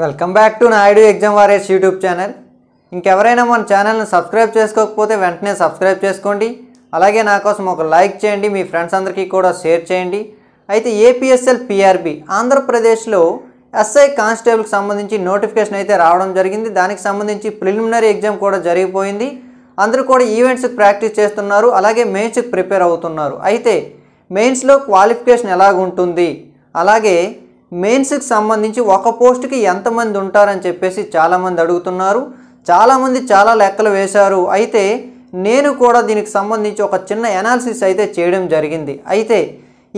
welcome back to Naidu exam warriors YouTube channel ఇంకెవరైనా మన ఛానల్ని సబ్స్క్రైబ్ చేసుకోకపోతే వెంటనే సబ్స్క్రైబ్ చేసుకోండి అలాగే నా కోసం ఒక లైక్ చేయండి మీ ఫ్రెండ్స్ అందరికీ కూడా షేర్ చేయండి అయితే ఏపీఎస్ఎల్ పిఆర్బి ఆంధ్రప్రదేశ్లో ఎస్ఐ కానిస్టేబుల్కి సంబంధించి నోటిఫికేషన్ అయితే రావడం జరిగింది దానికి సంబంధించి ప్రిలిమినరీ ఎగ్జామ్ కూడా జరిగిపోయింది అందరూ కూడా ఈవెంట్స్కి ప్రాక్టీస్ చేస్తున్నారు అలాగే మెయిన్స్కి ప్రిపేర్ అవుతున్నారు అయితే మెయిన్స్లో క్వాలిఫికేషన్ ఎలాగుంటుంది అలాగే మెయిన్స్కి సంబంధించి ఒక పోస్ట్కి ఎంతమంది ఉంటారని చెప్పేసి చాలామంది అడుగుతున్నారు చాలామంది చాలా లెక్కలు వేశారు అయితే నేను కూడా దీనికి సంబంధించి ఒక చిన్న ఎనాలిసిస్ అయితే చేయడం జరిగింది అయితే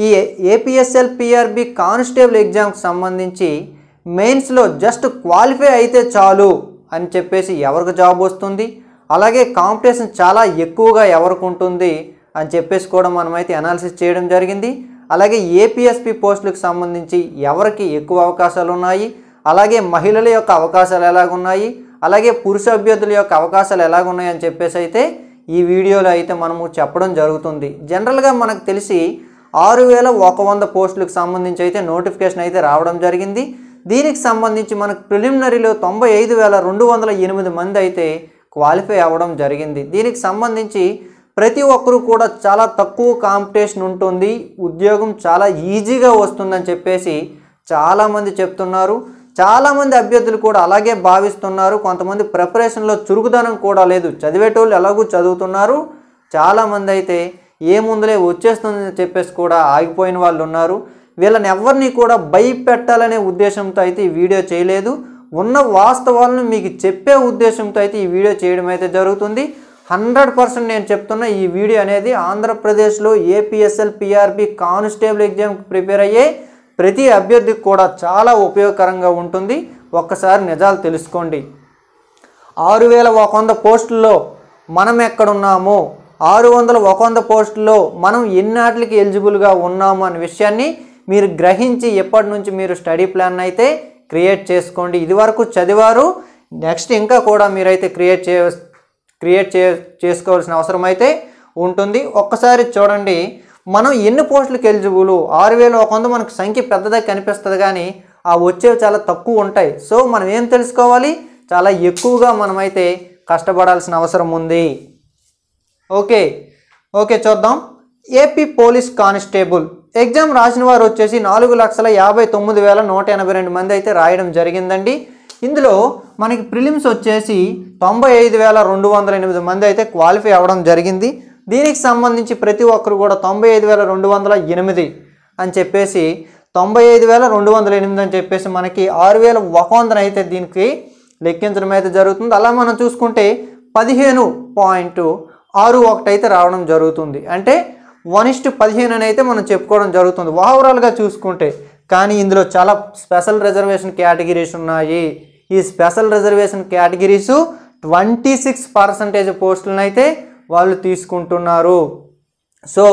ఈ ఏపీఎస్ఎల్ పిఆర్బి కానిస్టేబుల్ ఎగ్జామ్కి సంబంధించి మెయిన్స్లో జస్ట్ క్వాలిఫై అయితే చాలు అని చెప్పేసి ఎవరికి జాబ్ వస్తుంది అలాగే కాంపిటీషన్ చాలా ఎక్కువగా ఎవరికి ఉంటుంది అని చెప్పేసి కూడా మనమైతే అనాలిసిస్ చేయడం జరిగింది అలాగే ఏపీఎస్పి పోస్టులకు సంబంధించి ఎవరికి ఎక్కువ అవకాశాలు ఉన్నాయి అలాగే మహిళల యొక్క అవకాశాలు ఎలాగున్నాయి అలాగే పురుష అభ్యర్థుల యొక్క అవకాశాలు ఎలాగున్నాయి అని చెప్పేసి అయితే ఈ వీడియోలో అయితే మనము చెప్పడం జరుగుతుంది జనరల్గా మనకు తెలిసి ఆరు వేల ఒక వంద పోస్టులకు సంబంధించి అయితే నోటిఫికేషన్ అయితే రావడం జరిగింది దీనికి సంబంధించి మనకు ప్రిలిమినరీలో తొంభై ఐదు వేల రెండు వందల ఎనిమిది మంది అయితే క్వాలిఫై అవ్వడం జరిగింది దీనికి సంబంధించి ప్రతి ఒక్కరు కూడా చాలా తక్కువ కాంపిటీషన్ ఉంటుంది ఉద్యోగం చాలా ఈజీగా వస్తుందని చెప్పేసి చాలామంది చెప్తున్నారు చాలామంది అభ్యర్థులు కూడా అలాగే భావిస్తున్నారు కొంతమంది ప్రిపరేషన్లో చురుకుదనం కూడా లేదు చదివేటోళ్ళు ఎలాగూ చదువుతున్నారు చాలామంది అయితే ఏముందులే వచ్చేస్తుందని చెప్పేసి కూడా ఆగిపోయిన వాళ్ళు ఉన్నారు వీళ్ళని ఎవరిని కూడా భయపెట్టాలనే ఉద్దేశంతో అయితే ఈ వీడియో చేయలేదు ఉన్న వాస్తవాలను మీకు చెప్పే ఉద్దేశంతో అయితే ఈ వీడియో చేయడం అయితే జరుగుతుంది హండ్రెడ్ పర్సెంట్ నేను చెప్తున్న ఈ వీడియో అనేది ఆంధ్రప్రదేశ్లో ఏపీఎస్ఎల్ పిఆర్బి కానిస్టేబుల్ ఎగ్జామ్కి ప్రిపేర్ అయ్యే ప్రతి అభ్యర్థికి కూడా చాలా ఉపయోగకరంగా ఉంటుంది ఒక్కసారి నిజాలు తెలుసుకోండి ఆరు వేల ఒక వంద పోస్టుల్లో మనం ఎక్కడున్నామో ఆరు వందల ఒక వంద పోస్టుల్లో మనం ఎన్నాటికి ఎలిజిబుల్గా ఉన్నాము అనే విషయాన్ని మీరు గ్రహించి ఎప్పటి నుంచి మీరు స్టడీ ప్లాన్ అయితే క్రియేట్ చేసుకోండి ఇదివరకు చదివారు నెక్స్ట్ ఇంకా కూడా మీరైతే క్రియేట్ చేయ క్రియేట్ చే చేసుకోవాల్సిన అవసరం అయితే ఉంటుంది ఒక్కసారి చూడండి మనం ఎన్ని పోస్టులకు ఎలిజిబుల్ ఆరు వేలు ఒక వంద మనకు సంఖ్య పెద్దదే కనిపిస్తుంది కానీ ఆ వచ్చేవి చాలా తక్కువ ఉంటాయి సో మనం ఏం తెలుసుకోవాలి చాలా ఎక్కువగా మనమైతే కష్టపడాల్సిన అవసరం ఉంది ఓకే ఓకే చూద్దాం ఏపీ పోలీస్ కానిస్టేబుల్ ఎగ్జామ్ రాసిన వారు వచ్చేసి నాలుగు లక్షల యాభై తొమ్మిది వేల నూట ఎనభై రెండు మంది అయితే రాయడం జరిగిందండి ఇందులో మనకి ప్రిలిమ్స్ వచ్చేసి తొంభై ఐదు వేల రెండు వందల ఎనిమిది మంది అయితే క్వాలిఫై అవ్వడం జరిగింది దీనికి సంబంధించి ప్రతి ఒక్కరు కూడా తొంభై ఐదు వేల రెండు వందల ఎనిమిది అని చెప్పేసి తొంభై ఐదు వేల రెండు వందల ఎనిమిది అని చెప్పేసి మనకి ఆరు వేల ఒక అయితే దీనికి లెక్కించడం అయితే జరుగుతుంది అలా మనం చూసుకుంటే పదిహేను పాయింట్ ఆరు ఒకటి అయితే రావడం జరుగుతుంది అంటే వన్ ఇస్టు పదిహేను అని అయితే మనం చెప్పుకోవడం జరుగుతుంది ఓవరాల్గా చూసుకుంటే కానీ ఇందులో చాలా స్పెషల్ రిజర్వేషన్ కేటగిరీస్ ఉన్నాయి ఈ special reservation categories twenty six percentage పోస్టులను అయితే వాళ్ళు తీసుకుంటున్నారు సో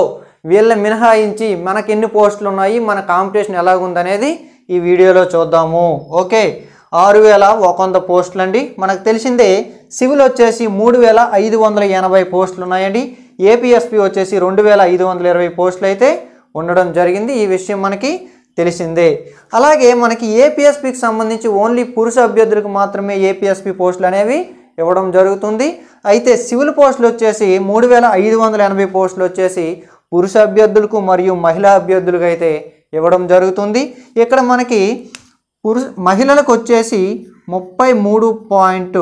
వీళ్ళ మినహాయించి మనకి ఎన్ని పోస్టులు ఉన్నాయి మన కాంపిటీషన్ ఎలాగుందనేది ఈ వీడియోలో చూద్దాము ఓకే ఆరు వేల ఒక వంద పోస్టులు అండి మనకు తెలిసిందే సివిల్ వచ్చేసి మూడు వేల ఐదు వందల ఎనభై పోస్టులు ఉన్నాయండి ఏపీఎస్పి వచ్చేసి రెండు వేల ఐదు వందల ఇరవై పోస్టులు అయితే ఉండడం జరిగింది ఈ విషయం మనకి తెలిసిందే అలాగే మనకి ఏపీఎస్పికి సంబంధించి ఓన్లీ పురుష అభ్యర్థులకు మాత్రమే ఏపీఎస్పి పోస్టులు అనేవి ఇవ్వడం జరుగుతుంది అయితే సివిల్ పోస్టులు వచ్చేసి మూడు వేల ఐదు వందల ఎనభై పోస్టులు వచ్చేసి పురుష అభ్యర్థులకు మరియు మహిళా అభ్యర్థులకు అయితే ఇవ్వడం జరుగుతుంది ఇక్కడ మనకి పురుష మహిళలకు వచ్చేసి ముప్పై మూడు పాయింట్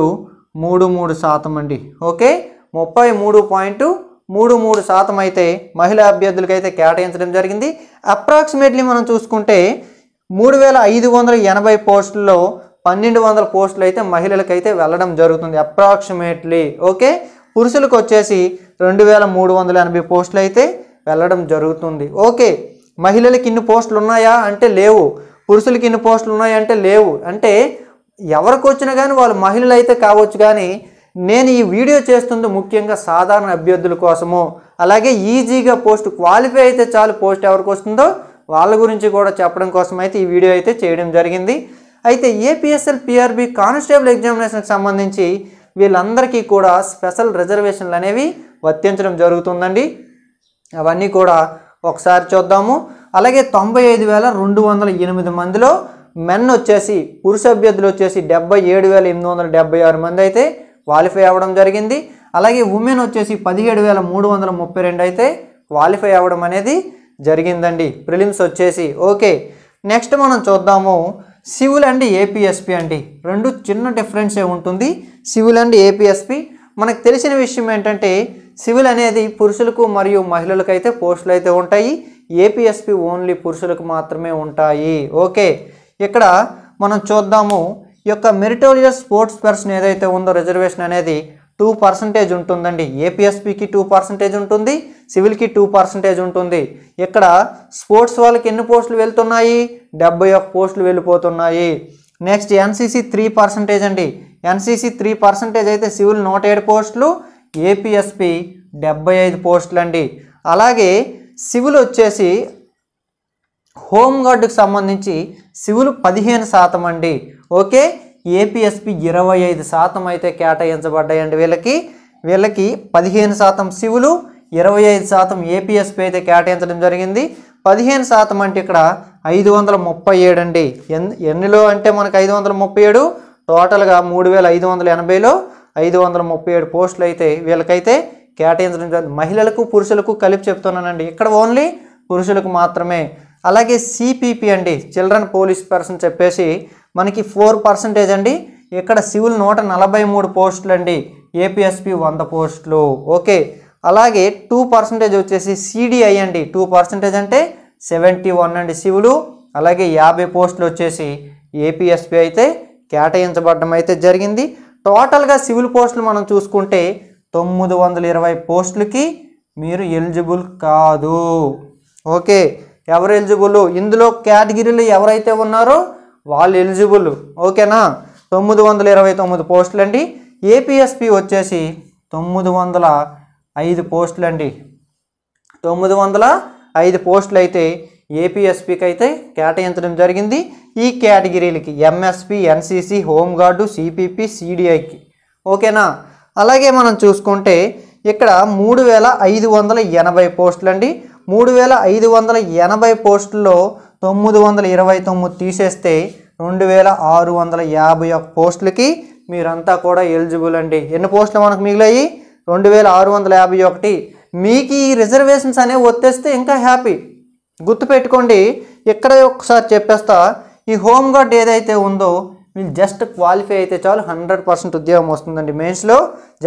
మూడు మూడు శాతం అండి ఓకే ముప్పై మూడు పాయింట్ మూడు మూడు శాతం అయితే మహిళా అయితే కేటాయించడం జరిగింది అప్రాక్సిమేట్లీ మనం చూసుకుంటే మూడు వేల ఐదు వందల ఎనభై పోస్టుల్లో పన్నెండు వందల పోస్టులు అయితే మహిళలకైతే వెళ్ళడం జరుగుతుంది అప్రాక్సిమేట్లీ ఓకే పురుషులకు వచ్చేసి రెండు వేల మూడు వందల ఎనభై పోస్టులు అయితే వెళ్ళడం జరుగుతుంది ఓకే మహిళలకి ఇన్ని పోస్టులు ఉన్నాయా అంటే లేవు పురుషులకి ఇన్ని పోస్టులు అంటే లేవు అంటే ఎవరికి వచ్చినా కానీ వాళ్ళు మహిళలు అయితే కావచ్చు కానీ నేను ఈ వీడియో చేస్తుంది ముఖ్యంగా సాధారణ అభ్యర్థుల కోసము అలాగే ఈజీగా పోస్ట్ క్వాలిఫై అయితే చాలు పోస్ట్ ఎవరికి వస్తుందో వాళ్ళ గురించి కూడా చెప్పడం కోసం అయితే ఈ వీడియో అయితే చేయడం జరిగింది అయితే ఏపీఎస్ఎల్ పిఆర్బి కానిస్టేబుల్ ఎగ్జామినేషన్కి సంబంధించి వీళ్ళందరికీ కూడా స్పెషల్ రిజర్వేషన్లు అనేవి వర్తించడం జరుగుతుందండి అవన్నీ కూడా ఒకసారి చూద్దాము అలాగే తొంభై ఐదు వేల రెండు వందల ఎనిమిది మందిలో మెన్ వచ్చేసి పురుష అభ్యర్థులు వచ్చేసి డెబ్బై ఏడు వేల ఎనిమిది వందల డెబ్బై ఆరు మంది అయితే క్వాలిఫై అవ్వడం జరిగింది అలాగే ఉమెన్ వచ్చేసి పదిహేడు వేల మూడు వందల ముప్పై రెండు అయితే క్వాలిఫై అవ్వడం అనేది జరిగిందండి ప్రిలిమ్స్ వచ్చేసి ఓకే నెక్స్ట్ మనం చూద్దాము సివిల్ అండ్ ఏపీఎస్పి అండి రెండు చిన్న డిఫరెన్సే ఉంటుంది సివిల్ అండ్ ఏపీఎస్పి మనకు తెలిసిన విషయం ఏంటంటే సివిల్ అనేది పురుషులకు మరియు మహిళలకు అయితే పోస్టులు అయితే ఉంటాయి ఏపీఎస్పి ఓన్లీ పురుషులకు మాత్రమే ఉంటాయి ఓకే ఇక్కడ మనం చూద్దాము ఈ యొక్క మెరిటోరియస్ స్పోర్ట్స్ పర్సన్ ఏదైతే ఉందో రిజర్వేషన్ అనేది టూ పర్సంటేజ్ ఉంటుందండి ఏపీఎస్పికి టూ పర్సంటేజ్ ఉంటుంది సివిల్కి టూ పర్సంటేజ్ ఉంటుంది ఇక్కడ స్పోర్ట్స్ వాళ్ళకి ఎన్ని పోస్టులు వెళ్తున్నాయి డెబ్బై ఒక్క పోస్టులు వెళ్ళిపోతున్నాయి నెక్స్ట్ ఎన్సీసీ త్రీ పర్సంటేజ్ అండి ఎన్సీసీ త్రీ పర్సంటేజ్ అయితే సివిల్ నూట ఏడు పోస్టులు ఏపీఎస్పి డెబ్బై ఐదు పోస్టులు అండి అలాగే సివిల్ వచ్చేసి హోంగార్డుకు సంబంధించి సివిల్ పదిహేను శాతం అండి ఓకే ఏపీఎస్పి ఇరవై ఐదు శాతం అయితే కేటాయించబడ్డాయండి వీళ్ళకి వీళ్ళకి పదిహేను శాతం శివులు ఇరవై ఐదు శాతం ఏపీఎస్పి అయితే కేటాయించడం జరిగింది పదిహేను శాతం అంటే ఇక్కడ ఐదు వందల ముప్పై ఏడు అండి ఎన్ ఎన్నిలో అంటే మనకు ఐదు వందల ముప్పై ఏడు టోటల్గా మూడు వేల ఐదు వందల ఎనభైలో ఐదు వందల ముప్పై ఏడు పోస్టులు అయితే వీళ్ళకైతే కేటాయించడం జరిగింది మహిళలకు పురుషులకు కలిపి చెప్తున్నానండి ఇక్కడ ఓన్లీ పురుషులకు మాత్రమే అలాగే సిపిపి అండి చిల్డ్రన్ పోలీస్ పర్సన్ చెప్పేసి మనకి ఫోర్ పర్సంటేజ్ అండి ఇక్కడ సివిల్ నూట నలభై మూడు పోస్టులు అండి ఏపీఎస్పి వంద పోస్టులు ఓకే అలాగే టూ పర్సంటేజ్ వచ్చేసి సిడిఐ అండి టూ పర్సంటేజ్ అంటే సెవెంటీ వన్ అండి సివిలు అలాగే యాభై పోస్టులు వచ్చేసి ఏపీఎస్పి అయితే కేటాయించబడడం అయితే జరిగింది టోటల్గా సివిల్ పోస్టులు మనం చూసుకుంటే తొమ్మిది వందల ఇరవై పోస్టులకి మీరు ఎలిజిబుల్ కాదు ఓకే ఎవరు ఎలిజిబుల్ ఇందులో కేటగిరీలు ఎవరైతే ఉన్నారో వాళ్ళు ఎలిజిబుల్ ఓకేనా తొమ్మిది వందల ఇరవై తొమ్మిది పోస్టులు అండి ఏపీఎస్పి వచ్చేసి తొమ్మిది వందల ఐదు పోస్టులు అండి తొమ్మిది వందల ఐదు పోస్టులు అయితే ఏపీఎస్పికి అయితే కేటాయించడం జరిగింది ఈ కేటగిరీలకి ఎంఎస్పి ఎన్సిసి హోంగార్డు సిపిపి సిడిఐకి ఓకేనా అలాగే మనం చూసుకుంటే ఇక్కడ మూడు వేల ఐదు వందల ఎనభై పోస్టులు అండి మూడు వేల ఐదు వందల ఎనభై పోస్టుల్లో తొమ్మిది వందల ఇరవై తొమ్మిది తీసేస్తే రెండు వేల ఆరు వందల యాభై ఒక పోస్టులకి మీరంతా కూడా ఎలిజిబుల్ అండి ఎన్ని పోస్టులు మనకు మిగిలాయి రెండు వేల ఆరు వందల యాభై ఒకటి మీకు ఈ రిజర్వేషన్స్ అనేవి వచ్చేస్తే ఇంకా హ్యాపీ గుర్తుపెట్టుకోండి ఇక్కడ ఒకసారి చెప్పేస్తా ఈ హోమ్ గార్డ్ ఏదైతే ఉందో మీరు జస్ట్ క్వాలిఫై అయితే చాలు హండ్రెడ్ పర్సెంట్ ఉద్యోగం వస్తుందండి మెయిన్స్లో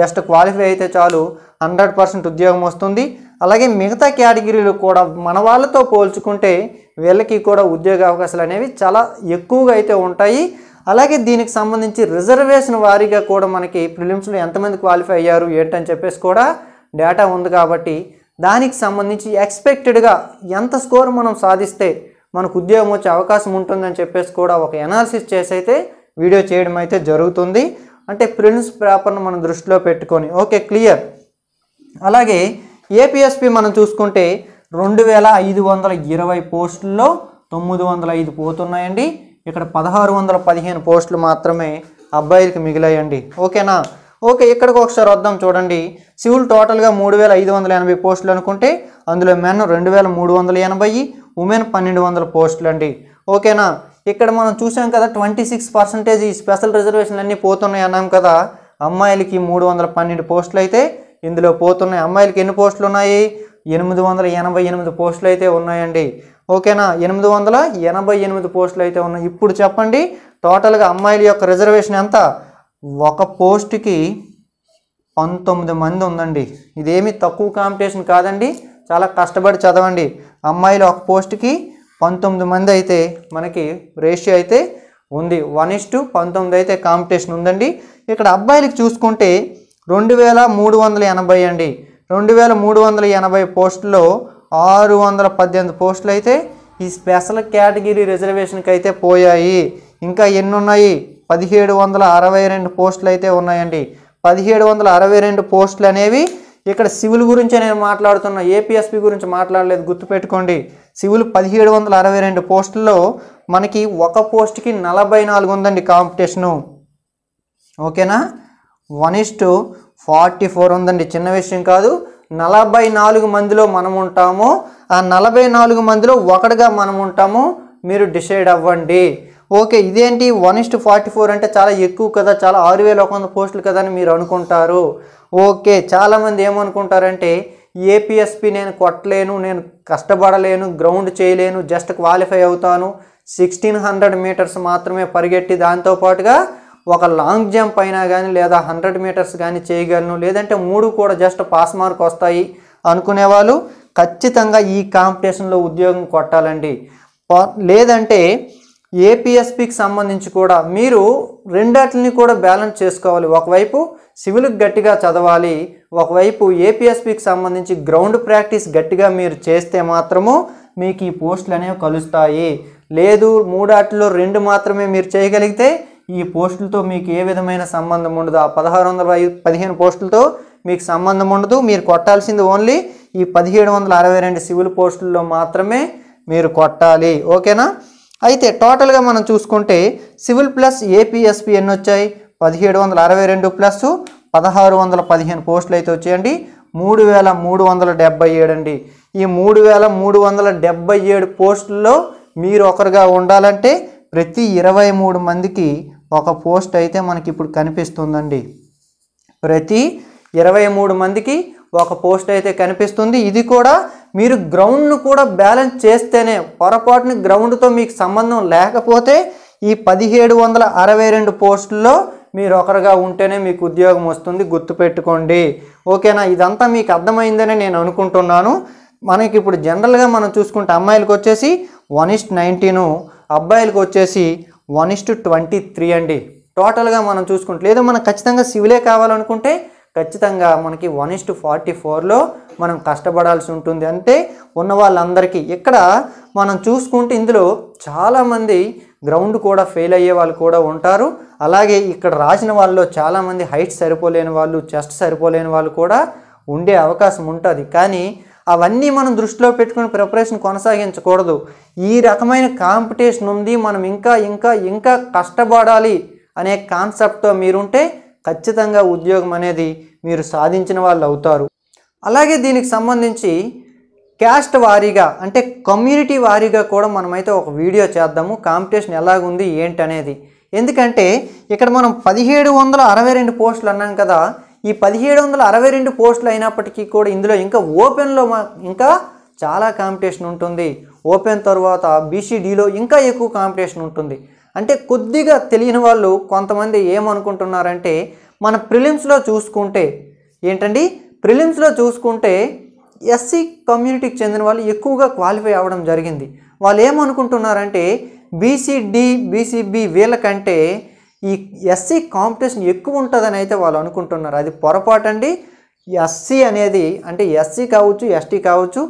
జస్ట్ క్వాలిఫై అయితే చాలు హండ్రెడ్ పర్సెంట్ ఉద్యోగం వస్తుంది అలాగే మిగతా కేటగిరీలు కూడా మన వాళ్ళతో పోల్చుకుంటే వీళ్ళకి కూడా ఉద్యోగ అవకాశాలు అనేవి చాలా ఎక్కువగా అయితే ఉంటాయి అలాగే దీనికి సంబంధించి రిజర్వేషన్ వారీగా కూడా మనకి ప్రిలిమ్స్లో ఎంతమంది క్వాలిఫై అయ్యారు ఏంటని చెప్పేసి కూడా డేటా ఉంది కాబట్టి దానికి సంబంధించి ఎక్స్పెక్టెడ్గా ఎంత స్కోర్ మనం సాధిస్తే మనకు ఉద్యోగం వచ్చే అవకాశం ఉంటుందని చెప్పేసి కూడా ఒక ఎనాలిసిస్ చేసి అయితే వీడియో చేయడం అయితే జరుగుతుంది అంటే ప్రిలిమ్స్ పేపర్ను మనం దృష్టిలో పెట్టుకొని ఓకే క్లియర్ అలాగే ఏపీఎస్పి మనం చూసుకుంటే రెండు వేల ఐదు వందల ఇరవై పోస్టుల్లో తొమ్మిది వందల ఐదు పోతున్నాయండి ఇక్కడ పదహారు వందల పదిహేను పోస్టులు మాత్రమే అబ్బాయిలకి మిగిలాయండి ఓకేనా ఓకే ఇక్కడికి ఒకసారి వద్దాం చూడండి సివిల్ టోటల్గా మూడు వేల ఐదు వందల ఎనభై పోస్టులు అనుకుంటే అందులో మెన్ రెండు వేల మూడు వందల ఎనభై ఉమెన్ పన్నెండు వందల పోస్టులు అండి ఓకేనా ఇక్కడ మనం చూసాం కదా ట్వంటీ సిక్స్ పర్సెంటేజ్ ఈ స్పెషల్ రిజర్వేషన్లు అన్నీ పోతున్నాయి అన్నాం కదా అమ్మాయిలకి మూడు వందల పన్నెండు పోస్టులు అయితే ఇందులో పోతున్నాయి అమ్మాయిలకి ఎన్ని పోస్టులు ఉన్నాయి ఎనిమిది వందల ఎనభై ఎనిమిది పోస్టులు అయితే ఉన్నాయండి ఓకేనా ఎనిమిది వందల ఎనభై ఎనిమిది పోస్టులు అయితే ఉన్నాయి ఇప్పుడు చెప్పండి టోటల్గా అమ్మాయిల యొక్క రిజర్వేషన్ ఎంత ఒక పోస్టుకి పంతొమ్మిది మంది ఉందండి ఇదేమి తక్కువ కాంపిటీషన్ కాదండి చాలా కష్టపడి చదవండి అమ్మాయిలు ఒక పోస్ట్కి పంతొమ్మిది మంది అయితే మనకి రేషియో అయితే ఉంది వన్ ఇస్ టు పంతొమ్మిది అయితే కాంపిటీషన్ ఉందండి ఇక్కడ అబ్బాయిలకి చూసుకుంటే రెండు వేల మూడు వందల ఎనభై అండి రెండు వేల మూడు వందల ఎనభై పోస్టుల్లో ఆరు వందల పద్దెనిమిది పోస్టులు అయితే ఈ స్పెషల్ కేటగిరీ రిజర్వేషన్కి అయితే పోయాయి ఇంకా ఎన్ని ఉన్నాయి పదిహేడు వందల అరవై రెండు పోస్టులు అయితే ఉన్నాయండి పదిహేడు వందల అరవై రెండు పోస్టులు అనేవి ఇక్కడ సివిల్ గురించే నేను మాట్లాడుతున్నా ఏపీఎస్పి గురించి మాట్లాడలేదు గుర్తుపెట్టుకోండి సివిల్ పదిహేడు వందల అరవై రెండు పోస్టుల్లో మనకి ఒక పోస్ట్కి నలభై నాలుగు ఉందండి కాంపిటీషను ఓకేనా one is to forty four ఉందండి చిన్న విషయం కాదు నలభై నాలుగు మందిలో మనం ఉంటాము ఆ నలభై నాలుగు మందిలో ఒకటిగా మనం ఉంటాము మీరు డిసైడ్ అవ్వండి ఓకే ఇదేంటి వన్ ఇస్ట్ ఫార్టీ ఫోర్ అంటే చాలా ఎక్కువ కదా చాలా ఆరు వేల ఒక వంద పోస్టులు కదా అని మీరు అనుకుంటారు ఓకే చాలామంది ఏమనుకుంటారంటే ఏపీఎస్పి నేను కొట్టలేను నేను కష్టపడలేను గ్రౌండ్ చేయలేను జస్ట్ క్వాలిఫై అవుతాను సిక్స్టీన్ హండ్రెడ్ మీటర్స్ మాత్రమే పరిగెట్టి దాంతోపాటుగా ఒక లాంగ్ జంప్ అయినా కానీ లేదా హండ్రెడ్ మీటర్స్ కానీ చేయగలను లేదంటే మూడు కూడా జస్ట్ పాస్ మార్క్ వస్తాయి అనుకునేవాళ్ళు ఖచ్చితంగా ఈ కాంపిటీషన్లో ఉద్యోగం కొట్టాలండి లేదంటే ఏపీఎస్పికి సంబంధించి కూడా మీరు రెండాటిని కూడా బ్యాలెన్స్ చేసుకోవాలి ఒకవైపు సివిల్కి గట్టిగా చదవాలి ఒకవైపు ఏపీఎస్పికి సంబంధించి గ్రౌండ్ ప్రాక్టీస్ గట్టిగా మీరు చేస్తే మాత్రము మీకు ఈ పోస్టులు అనేవి కలుస్తాయి లేదు మూడాటిలో రెండు మాత్రమే మీరు చేయగలిగితే ఈ పోస్టులతో మీకు ఏ విధమైన సంబంధం ఉండదు ఆ పదహారు వందల పదిహేను పోస్టులతో మీకు సంబంధం ఉండదు మీరు కొట్టాల్సింది ఓన్లీ ఈ పదిహేడు వందల అరవై రెండు సివిల్ పోస్టుల్లో మాత్రమే మీరు కొట్టాలి ఓకేనా అయితే టోటల్గా మనం చూసుకుంటే సివిల్ ప్లస్ ఏపీఎస్పి ఎన్ని వచ్చాయి పదిహేడు వందల అరవై రెండు ప్లస్ పదహారు వందల పదిహేను పోస్టులు అయితే వచ్చేయండి మూడు వేల మూడు వందల డెబ్బై ఏడు అండి ఈ మూడు వేల మూడు వందల డెబ్బై ఏడు పోస్టుల్లో మీరు ఒకరుగా ఉండాలంటే ప్రతి ఇరవై మూడు మందికి ఒక పోస్ట్ అయితే మనకి ఇప్పుడు కనిపిస్తుందండి ప్రతి ఇరవై మూడు మందికి ఒక పోస్ట్ అయితే కనిపిస్తుంది ఇది కూడా మీరు గ్రౌండ్ను కూడా బ్యాలెన్స్ చేస్తేనే పొరపాటున గ్రౌండ్తో మీకు సంబంధం లేకపోతే ఈ పదిహేడు వందల అరవై రెండు పోస్టుల్లో మీరు ఒకరుగా ఉంటేనే మీకు ఉద్యోగం వస్తుంది గుర్తుపెట్టుకోండి ఓకేనా ఇదంతా మీకు అర్థమైందని నేను అనుకుంటున్నాను మనకి ఇప్పుడు జనరల్గా మనం చూసుకుంటే అమ్మాయిలకు వచ్చేసి వన్ ఇస్ట్ నైన్టీను అబ్బాయిలకు వచ్చేసి one is to twenty three అండి టోటల్గా మనం చూసుకుంటే లేదా మనం ఖచ్చితంగా సివిలే కావాలనుకుంటే ఖచ్చితంగా మనకి వన్ ఇస్ టు ఫార్టీ ఫోర్లో మనం కష్టపడాల్సి ఉంటుంది అంటే ఉన్న వాళ్ళందరికీ ఇక్కడ మనం చూసుకుంటే ఇందులో చాలామంది గ్రౌండ్ కూడా ఫెయిల్ అయ్యే వాళ్ళు కూడా ఉంటారు అలాగే ఇక్కడ రాసిన వాళ్ళు చాలామంది హైట్ సరిపోలేని వాళ్ళు చెస్ట్ సరిపోలేని వాళ్ళు కూడా ఉండే అవకాశం ఉంటుంది కానీ అవన్నీ మనం దృష్టిలో పెట్టుకుని ప్రిపరేషన్ కొనసాగించకూడదు ఈ రకమైన కాంపిటీషన్ ఉంది మనం ఇంకా ఇంకా ఇంకా కష్టపడాలి అనే కాన్సెప్ట్తో మీరుంటే ఖచ్చితంగా ఉద్యోగం అనేది మీరు సాధించిన వాళ్ళు అవుతారు అలాగే దీనికి సంబంధించి క్యాస్ట్ వారీగా అంటే కమ్యూనిటీ వారీగా కూడా మనమైతే ఒక వీడియో చేద్దాము కాంపిటీషన్ ఎలాగుంది ఏంటనేది ఎందుకంటే ఇక్కడ మనం పదిహేడు వందల అరవై రెండు పోస్టులు అన్నాం కదా ఈ పదిహేడు వందల అరవై రెండు పోస్టులు అయినప్పటికీ కూడా ఇందులో ఇంకా ఓపెన్లో మా ఇంకా చాలా కాంపిటీషన్ ఉంటుంది ఓపెన్ తర్వాత బీసీడీలో ఇంకా ఎక్కువ కాంపిటీషన్ ఉంటుంది అంటే కొద్దిగా తెలియని వాళ్ళు కొంతమంది ఏమనుకుంటున్నారంటే మన ప్రిలిమ్స్లో చూసుకుంటే ఏంటండి ప్రిలిమ్స్లో చూసుకుంటే ఎస్సీ కమ్యూనిటీకి చెందిన వాళ్ళు ఎక్కువగా క్వాలిఫై అవ్వడం జరిగింది వాళ్ళు ఏమనుకుంటున్నారంటే బీసీడీ బీసీబీ వీళ్ళకంటే ఈ ఎస్సీ కాంపిటీషన్ ఎక్కువ ఉంటుందని అయితే వాళ్ళు అనుకుంటున్నారు అది పొరపాటు అండి ఎస్సీ అనేది అంటే ఎస్సీ కావచ్చు ఎస్టీ కావచ్చు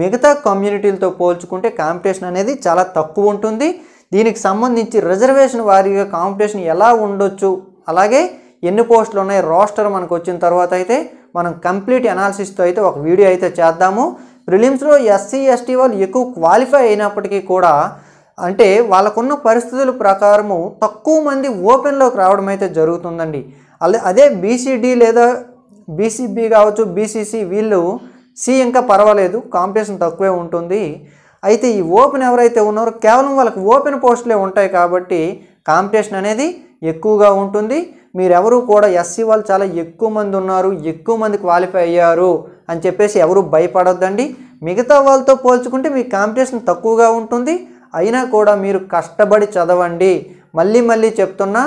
మిగతా కమ్యూనిటీలతో పోల్చుకుంటే కాంపిటీషన్ అనేది చాలా తక్కువ ఉంటుంది దీనికి సంబంధించి రిజర్వేషన్ వారీగా కాంపిటీషన్ ఎలా ఉండొచ్చు అలాగే ఎన్ని పోస్టులు ఉన్నాయి రోస్టర్ మనకు వచ్చిన తర్వాత అయితే మనం కంప్లీట్ అనాలిసిస్తో అయితే ఒక వీడియో అయితే చేద్దాము ప్రిలిమ్స్లో ఎస్సీ ఎస్టీ వాళ్ళు ఎక్కువ క్వాలిఫై అయినప్పటికీ కూడా అంటే వాళ్ళకున్న పరిస్థితుల ప్రకారము తక్కువ మంది ఓపెన్లోకి రావడం అయితే జరుగుతుందండి అదే అదే బీసీడీ లేదా బీసీబీ కావచ్చు బీసీసీ వీళ్ళు సి ఇంకా పర్వాలేదు కాంపిటీషన్ తక్కువే ఉంటుంది అయితే ఈ ఓపెన్ ఎవరైతే ఉన్నారో కేవలం వాళ్ళకి ఓపెన్ పోస్టులే ఉంటాయి కాబట్టి కాంపిటీషన్ అనేది ఎక్కువగా ఉంటుంది మీరెవరు కూడా ఎస్సీ వాళ్ళు చాలా ఎక్కువ మంది ఉన్నారు ఎక్కువ మంది క్వాలిఫై అయ్యారు అని చెప్పేసి ఎవరు భయపడొద్దండి మిగతా వాళ్ళతో పోల్చుకుంటే మీ కాంపిటీషన్ తక్కువగా ఉంటుంది అయినా కూడా మీరు కష్టపడి చదవండి మళ్ళీ మళ్ళీ చెప్తున్నా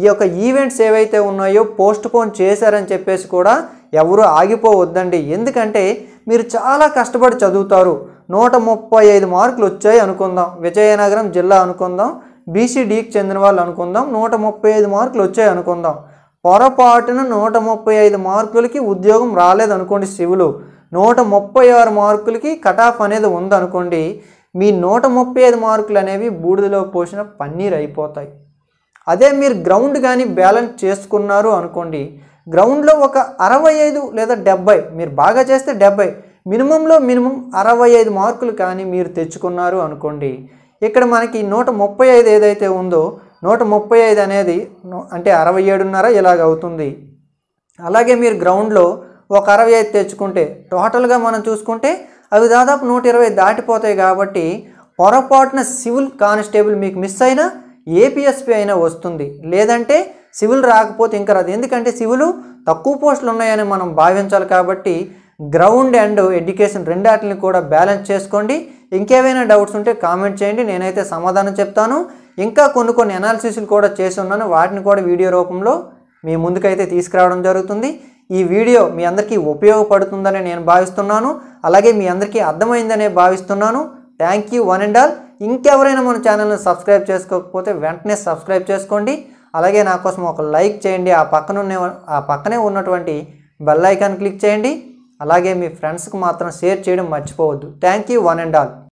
ఈ యొక్క ఈవెంట్స్ ఏవైతే ఉన్నాయో పోస్ట్ పోన్ చేశారని చెప్పేసి కూడా ఎవరు ఆగిపోవద్దండి ఎందుకంటే మీరు చాలా కష్టపడి చదువుతారు నూట ముప్పై ఐదు మార్కులు వచ్చాయి అనుకుందాం విజయనగరం జిల్లా అనుకుందాం బీసీడీకి చెందిన వాళ్ళు అనుకుందాం నూట ముప్పై ఐదు మార్కులు వచ్చాయి అనుకుందాం పొరపాటున నూట ముప్పై ఐదు మార్కులకి ఉద్యోగం రాలేదనుకోండి శివులు నూట ముప్పై ఆరు మార్కులకి కటాఫ్ అనేది ఉందనుకోండి మీ నూట ముప్పై ఐదు మార్కులు అనేవి బూడిదలో పోసిన పన్నీరు అయిపోతాయి అదే మీరు గ్రౌండ్ కానీ బ్యాలెన్స్ చేసుకున్నారు అనుకోండి గ్రౌండ్లో ఒక అరవై ఐదు లేదా డెబ్బై మీరు బాగా చేస్తే డెబ్బై మినిమంలో మినిమం అరవై ఐదు మార్కులు కానీ మీరు తెచ్చుకున్నారు అనుకోండి ఇక్కడ మనకి నూట ముప్పై ఐదు ఏదైతే ఉందో నూట ముప్పై ఐదు అనేది అంటే అరవై ఏడున్నర ఇలాగ అవుతుంది అలాగే మీరు గ్రౌండ్లో ఒక అరవై ఐదు తెచ్చుకుంటే టోటల్గా మనం చూసుకుంటే అవి దాదాపు నూట ఇరవై దాటిపోతాయి కాబట్టి పొరపాటున సివిల్ కానిస్టేబుల్ మీకు మిస్ అయినా ఏపీఎస్పీ అయినా వస్తుంది లేదంటే సివిల్ రాకపోతే ఇంకా రాదు ఎందుకంటే సివిలు తక్కువ పోస్టులు ఉన్నాయని మనం భావించాలి కాబట్టి గ్రౌండ్ అండ్ ఎడ్యుకేషన్ రెండాటిని కూడా బ్యాలెన్స్ చేసుకోండి ఇంకేవైనా డౌట్స్ ఉంటే కామెంట్ చేయండి నేనైతే సమాధానం చెప్తాను ఇంకా కొన్ని కొన్ని అనాలిసిస్లు కూడా చేసి ఉన్నాను వాటిని కూడా వీడియో రూపంలో మీ ముందుకైతే తీసుకురావడం జరుగుతుంది ఈ వీడియో మీ అందరికీ ఉపయోగపడుతుందని నేను భావిస్తున్నాను అలాగే మీ అందరికీ అర్థమైందనే భావిస్తున్నాను thank you one and all ఇంకెవరైనా మన ఛానల్ని సబ్స్క్రైబ్ చేసుకోకపోతే వెంటనే సబ్స్క్రైబ్ చేసుకోండి అలాగే నా కోసం ఒక లైక్ చేయండి ఆ పక్కన ఆ పక్కనే ఉన్నటువంటి బెల్ ఐకాన్ క్లిక్ చేయండి అలాగే మీ ఫ్రెండ్స్కి మాత్రం షేర్ చేయడం మర్చిపోవద్దు thank you one and all